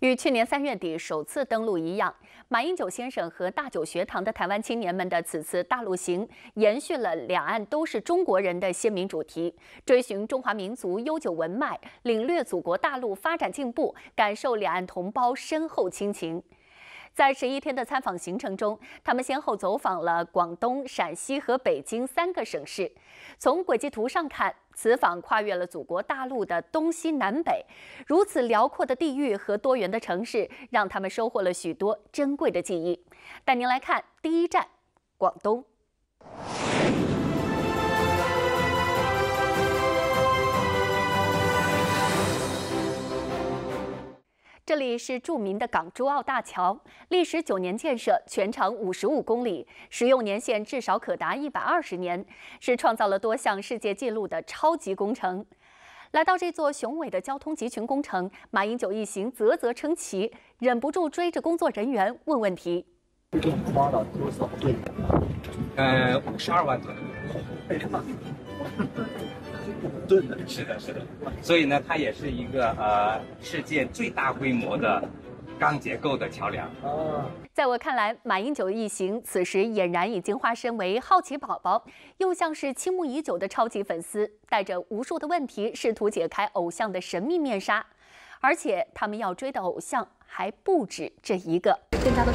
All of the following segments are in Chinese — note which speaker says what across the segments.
Speaker 1: 与去年三月底首次登陆一样，马英九先生和大九学堂的台湾青年们的此次大陆行，延续了“两岸都是中国人”的鲜明主题，追寻中华民族悠久文脉，领略祖国大陆发展进步，感受两岸同胞深厚亲情。在十一天的参访行程中，他们先后走访了广东、陕西和北京三个省市。从轨迹图上看，此访跨越了祖国大陆的东西南北。如此辽阔的地域和多元的城市，让他们收获了许多珍贵的记忆。带您来看第一站，广东。这里是著名的港珠澳大桥，历时九年建设，全长五十五公里，使用年限至少可达一百二十年，是创造了多项世界纪录的超级工程。来到这座雄伟的交通集群工程，马英九一行啧啧称奇，忍不住追着工作人员问问题：一共花了多
Speaker 2: 少？呃，五十二万。为什么？是的，是的，所以呢，它也是一个呃世界最大
Speaker 1: 规模的钢结构的桥梁。哦，在我看来，马英九一行此时俨然已经化身为好奇宝宝，又像是倾慕已久的超级粉丝，带着无数的问题试图解开偶像的神秘面纱，而且他们要追的偶像还不止这一个。更加的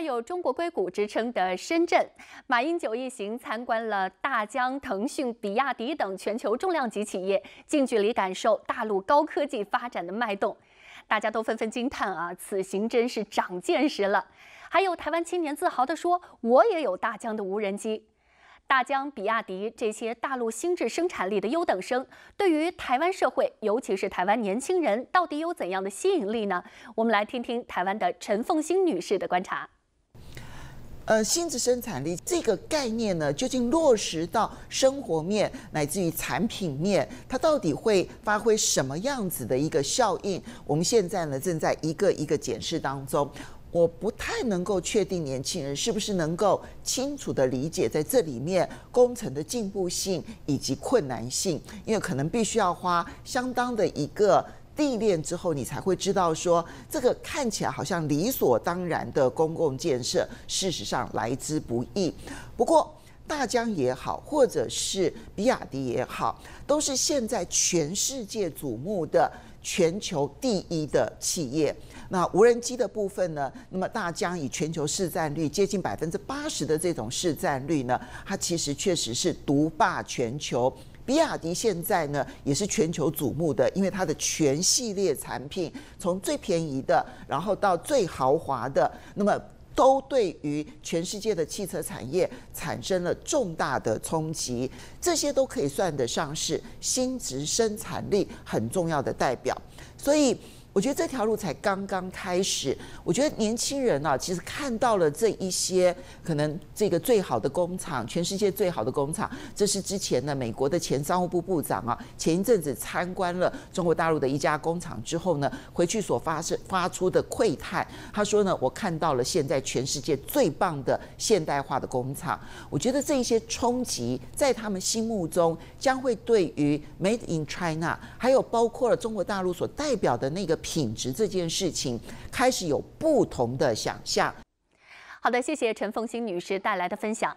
Speaker 1: 有中国硅谷之称的深圳，马英九一行参观了大疆、腾讯、比亚迪等全球重量级企业，近距离感受大陆高科技发展的脉动。大家都纷纷惊叹啊，此行真是长见识了。还有台湾青年自豪的说：“我也有大疆的无人机。”大疆、比亚迪这些大陆新智生产力的优等生，对于台湾社会，尤其是台湾年轻人，到底有怎样的吸引力呢？我们来听听台湾的陈凤兴女士的观察。
Speaker 2: 呃，新质生产力这个概念呢，究竟落实到生活面，乃至于产品面，它到底会发挥什么样子的一个效应？我们现在呢，正在一个一个检视当中。我不太能够确定年轻人是不是能够清楚的理解在这里面工程的进步性以及困难性，因为可能必须要花相当的一个。历练之后，你才会知道，说这个看起来好像理所当然的公共建设，事实上来之不易。不过，大疆也好，或者是比亚迪也好，都是现在全世界瞩目的全球第一的企业。那无人机的部分呢？那么大疆以全球市占率接近百分之八十的这种市占率呢，它其实确实是独霸全球。比亚迪现在呢，也是全球瞩目的，因为它的全系列产品，从最便宜的，然后到最豪华的，那么都对于全世界的汽车产业产生了重大的冲击，这些都可以算得上是新值生产力很重要的代表，所以。我觉得这条路才刚刚开始。我觉得年轻人啊，其实看到了这一些可能这个最好的工厂，全世界最好的工厂。这是之前呢美国的前商务部部长啊，前一阵子参观了中国大陆的一家工厂之后呢，回去所发生发出的窥探。他说呢，我看到了现在全世界最棒的现代化的工厂。我觉得这一些冲击在他们心目中将会对于 Made in China，还有包括了中国大陆所代表的那个。品质这件事情开始有不同的想象。
Speaker 1: 好的，谢谢陈凤新女士带来的分享。